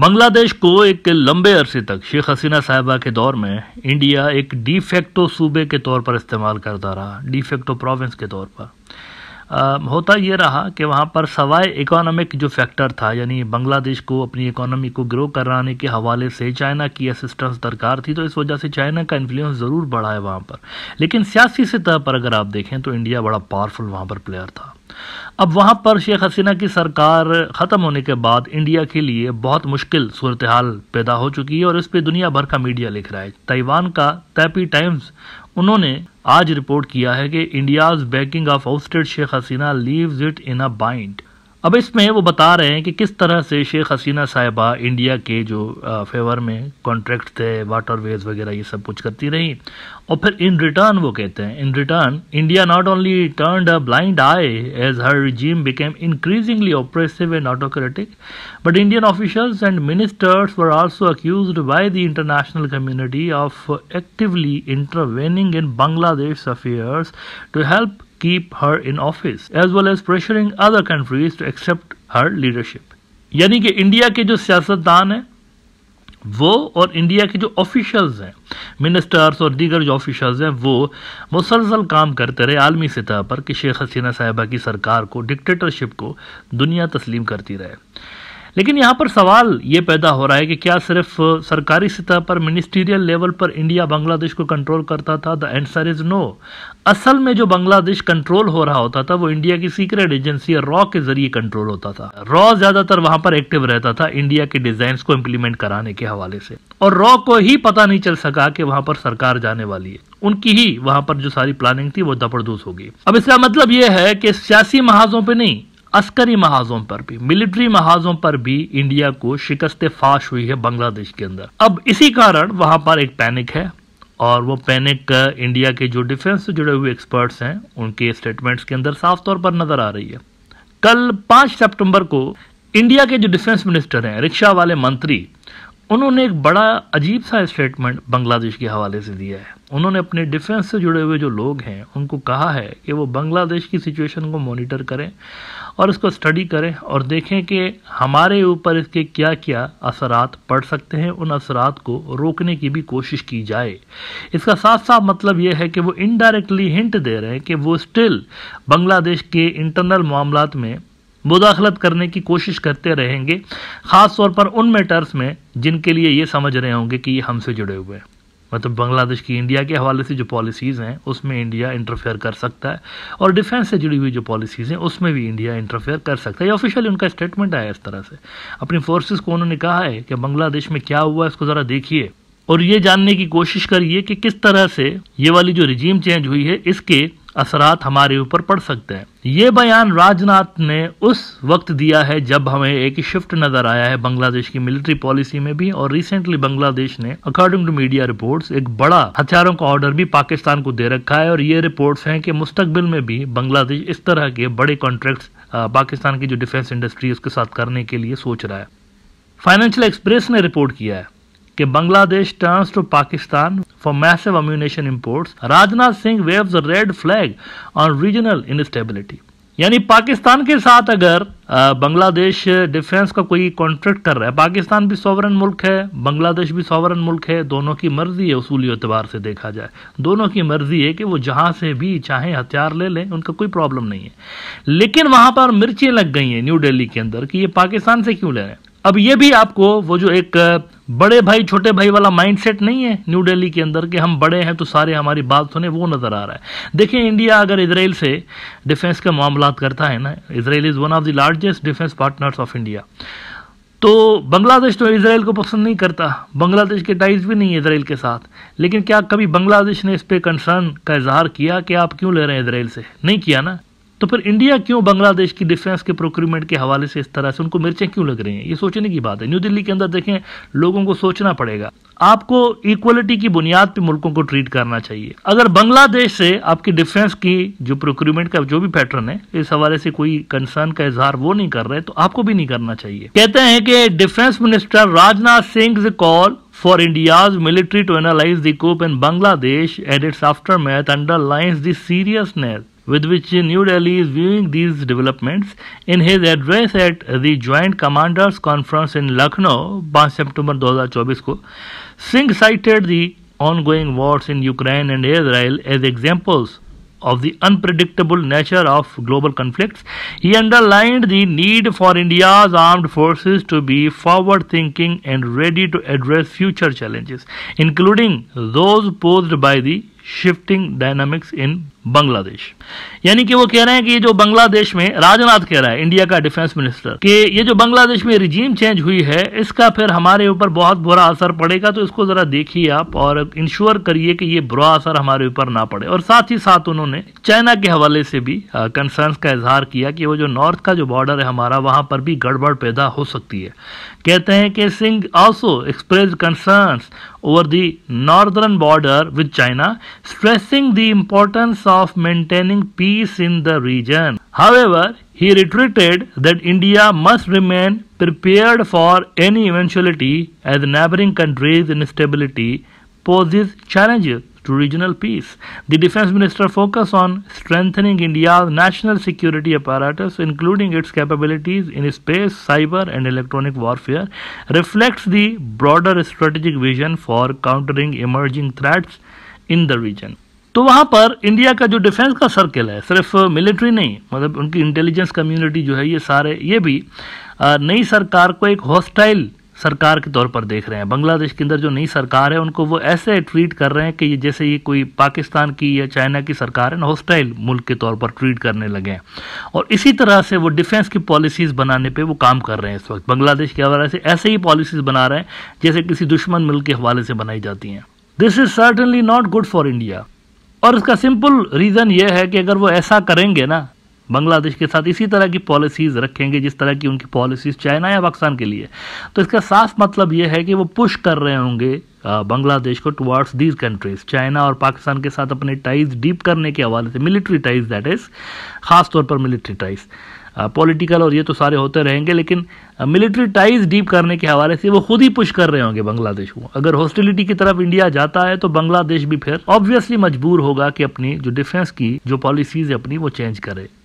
बांग्लादेश को एक लंबे अरसे तक शेख हसीना साहिबा के दौर में इंडिया एक डिफेक्टो सूबे के तौर पर इस्तेमाल करता रहा डिफेक्टो प्रोविंस के तौर पर आ, होता ये रहा कि वहाँ पर सवाए इकोनॉमिक जो फैक्टर था यानी बांग्लादेश को अपनी इकोनॉमी को ग्रो कराने के हवाले से चाइना की असिस्टेंस दरकार थी तो इस वजह से चाइना का इन्फ्लुएंस ज़रूर बढ़ा है वहाँ पर लेकिन सियासी सतह पर अगर आप देखें तो इंडिया बड़ा पावरफुल वहाँ पर प्लेयर था अब वहाँ पर शेख हसीना की सरकार ख़त्म होने के बाद इंडिया के लिए बहुत मुश्किल सूरत हाल पैदा हो चुकी है और इस पर दुनिया भर का मीडिया लिख रहा है ताइवान का तैपी टाइम्स उन्होंने आज रिपोर्ट किया है कि India's backing of ousted Sheikh Hasina leaves it in a bind अब इसमें वो बता रहे हैं कि किस तरह से शेख हसीना साहिबा इंडिया के जो फेवर में कॉन्ट्रैक्ट थे वाटर वेज वगैरह ये सब कुछ करती रही और फिर इन रिटर्न वो कहते हैं in return India not only turn a blind eye as her regime became increasingly oppressive and autocratic but Indian officers and ministers were also accused by the international community of actively intervening in Bangladesh affairs to help keep her in office, as well as pressuring other countries to accept her leadership. यानी कि India के जो सियासतदान हैं वो और India के जो ऑफिशल्स हैं मिनिस्टर्स और दीगर जो ऑफिशल्स हैं वो मुसलसल काम करते रहे आलमी सतह पर कि शेख हसीना साहिबा की सरकार को डिक्टेटरशिप को दुनिया तस्लीम करती रहे लेकिन यहाँ पर सवाल ये पैदा हो रहा है कि क्या सिर्फ सरकारी सतह पर मिनिस्टीरियल लेवल पर इंडिया बांग्लादेश को कंट्रोल करता था द एंसर इज नो असल में जो बांग्लादेश कंट्रोल हो रहा होता था वो इंडिया की सीक्रेट एजेंसी रॉ के जरिए कंट्रोल होता था रॉ ज्यादातर वहां पर एक्टिव रहता था इंडिया के डिजाइन को इम्प्लीमेंट कराने के हवाले से और रॉ को ही पता नहीं चल सका कि वहां पर सरकार जाने वाली है उनकी ही वहां पर जो सारी प्लानिंग थी वो दपड़दूस होगी अब इसका मतलब यह है कि सियासी महाजों पर नहीं अस्करी महाजों पर भी मिलिट्री महाजों पर भी इंडिया को शिकस्त फाश हुई है बांग्लादेश के अंदर अब इसी कारण वहां पर एक पैनिक है और वो पैनिक इंडिया के जो डिफेंस से जुड़े हुए एक्सपर्ट्स हैं उनके स्टेटमेंट्स के अंदर साफ तौर पर नजर आ रही है कल पांच सितंबर को इंडिया के जो डिफेंस मिनिस्टर हैं रिक्शा वाले मंत्री उन्होंने एक बड़ा अजीब सा स्टेटमेंट बांग्लादेश के हवाले से दिया है उन्होंने अपने डिफेंस से जुड़े हुए जो लोग हैं उनको कहा है कि वो बांग्लादेश की सिचुएशन को मॉनिटर करें और इसको स्टडी करें और देखें कि हमारे ऊपर इसके क्या क्या असरात पड़ सकते हैं उन असरात को रोकने की भी कोशिश की जाए इसका साफ साफ मतलब यह है कि वो इनडायरेक्टली हिंट दे रहे हैं कि वो स्टिल बांग्लादेश के इंटरनल मामला में मुदाखलत करने की कोशिश करते रहेंगे ख़ास तौर पर उन मैटर्स में जिनके लिए ये समझ रहे होंगे कि ये हमसे जुड़े हुए हैं मतलब बांग्लादेश की इंडिया के हवाले से जो पॉलिसीज़ हैं उसमें इंडिया इंटरफेयर कर सकता है और डिफेंस से जुड़ी हुई जो पॉलिसीज़ हैं उसमें भी इंडिया इंटरफेयर कर सकता है ये ऑफिशियली उनका स्टेटमेंट आया इस तरह से अपनी फोर्सेस को उन्होंने कहा है कि बांग्लादेश में क्या हुआ है इसको ज़रा देखिए और ये जानने की कोशिश करिए कि किस तरह से ये वाली जो रिजीम चेंज हुई है इसके असरात हमारे ऊपर पड़ सकते हैं ये बयान राजनाथ ने उस वक्त दिया है जब हमें एक शिफ्ट नजर आया है बांग्लादेश की मिलिट्री पॉलिसी में भी और रिसेंटली बांग्लादेश ने अकॉर्डिंग टू मीडिया रिपोर्ट्स एक बड़ा हथियारों का ऑर्डर भी पाकिस्तान को दे रखा है और ये रिपोर्ट्स हैं कि मुस्तकबिल में भी बांग्लादेश इस तरह के बड़े कॉन्ट्रैक्ट्स पाकिस्तान की जो डिफेंस इंडस्ट्री उसके साथ करने के लिए सोच रहा है फाइनेंशियल एक्सप्रेस ने रिपोर्ट किया है कि Bangladesh turns to Pakistan for massive ammunition imports Rajnath Singh waves red flag on regional instability यानी पाकिस्तान के साथ अगर बांग्लादेश डिफेंस का कोई कॉन्ट्रैक्ट कर रहा है पाकिस्तान भी सॉवरन मुल्क है बांग्लादेश भी सॉवरन मुल्क है दोनों की मर्जी है उसूली एतबार से देखा जाए दोनों की मर्जी है कि वो जहां से भी चाहे हथियार ले लें उनका कोई प्रॉब्लम नहीं है लेकिन वहां पर मिर्चें लग गई हैं न्यू डेली के अंदर कि ये पाकिस्तान से क्यों ले रहे हैं अब ये भी आपको वो जो एक बड़े भाई छोटे भाई वाला माइंडसेट नहीं है न्यू दिल्ली के अंदर कि हम बड़े हैं तो सारे हमारी बात सुने वो नज़र आ रहा है देखिए इंडिया अगर इसराइल से डिफेंस का मामला करता है ना Israel is one of the largest defence partners of India तो बांग्लादेश तो इसराइल को पसंद नहीं करता बांग्लादेश के टाइज भी नहीं है इसराइल के साथ लेकिन क्या कभी बांग्लादेश ने इस पर कंसर्न का इजहार किया कि आप क्यों ले रहे हैं इसराइल से नहीं किया ना तो फिर इंडिया क्यों बांग्लादेश की डिफेंस के प्रोक्यूरमेंट के हवाले से इस तरह से उनको मिर्चें क्यों लग रही हैं ये सोचने की बात है न्यू दिल्ली के अंदर देखें लोगों को सोचना पड़ेगा आपको इक्वलिटी की बुनियाद पे मुल्कों को ट्रीट करना चाहिए अगर बांग्लादेश से आपकी डिफेंस की जो प्रोक्यूरमेंट का जो भी पैटर्न है इस हवाले से कोई कंसर्न का इजहार वो नहीं कर रहे तो आपको भी नहीं करना चाहिए कहते हैं कि defence minister Rajnath Singh call military to analyse the coup in Bangladesh and its aftermath under underlines the seriousness with which New Delhi is viewing these developments in his address at the Joint Commanders Conference in Lucknow, 5 September 2024 Singh cited the ongoing wars in Ukraine and Israel as examples of the unpredictable nature of global conflicts, he underlined the need for India's armed forces to be forward thinking and ready to address future challenges, including those posed by the shifting dynamics in Bangladesh यानी कि वो कह रहे हैं कि ये जो बांग्लादेश में राजनाथ कह रहा है इंडिया का डिफेंस मिनिस्टर कि ये जो बांग्लादेश में रिजीम चेंज हुई है इसका फिर हमारे ऊपर बहुत बुरा असर पड़ेगा तो इसको जरा देखिए आप और इंश्योर करिए कि ये बुरा असर हमारे ऊपर ना पड़े और साथ ही साथ उन्होंने चाइना के हवाले से भी कंसर्न का इजहार किया कि वो जो नॉर्थ का जो बॉर्डर है हमारा वहां पर भी गड़बड़ पैदा हो सकती है कहते हैं कि Singh also express concern over the northern border with China stressing the importance of of maintaining peace in the region. However, he reiterated that India must remain prepared for any eventuality as neighboring countries' instability poses challenges to regional peace. The defense minister focused on strengthening India's national security apparatus, including its capabilities in space, cyber, and electronic warfare, reflects the broader strategic vision for countering emerging threats in the region. तो वहाँ पर India का जो defence का circle है सिर्फ military नहीं मतलब उनकी इंटेलिजेंस कम्युनिटी जो है ये सारे ये भी नई सरकार को एक हॉस्टाइल सरकार के तौर पर देख रहे हैं बांग्लादेश के अंदर जो नई सरकार है उनको वो ऐसे ट्रीट कर रहे हैं कि ये जैसे ये कोई पाकिस्तान की या चाइना की सरकार है ना हॉस्टाइल मुल्क के तौर पर ट्रीट करने लगे हैं और इसी तरह से वो डिफेंस की पॉलिसीज़ बनाने पे वो काम कर रहे हैं इस वक्त बांग्लादेश के हवाले से ऐसे ही पॉलिसीज़ बना रहे हैं जैसे किसी दुश्मन मुल्क के हवाले से बनाई जाती हैं this is certainly not good for India और इसका सिंपल रीज़न यह है कि अगर वो ऐसा करेंगे ना बांग्लादेश के साथ इसी तरह की पॉलिसीज़ रखेंगे जिस तरह की उनकी पॉलिसीज़ चाइना या पाकिस्तान के लिए तो इसका साफ मतलब यह है कि वो पुश कर रहे होंगे बांग्लादेश को टुवार्ड्स दीज कंट्रीज चाइना और पाकिस्तान के साथ अपने टाइज डीप करने के हवाले से मिलिट्री टाइज दैट इज़ ख़ास तौर पर मिलिट्री टाइज़ पॉलिटिकल और ये तो सारे होते रहेंगे लेकिन मिलिट्री टाइज डीप करने के हवाले से वो खुद ही पुश कर रहे होंगे बांग्लादेश को अगर हॉस्टिलिटी की तरफ इंडिया जाता है तो बांग्लादेश भी फिर ऑब्वियसली मजबूर होगा कि अपनी जो डिफेंस की जो पॉलिसीज है अपनी वो चेंज करे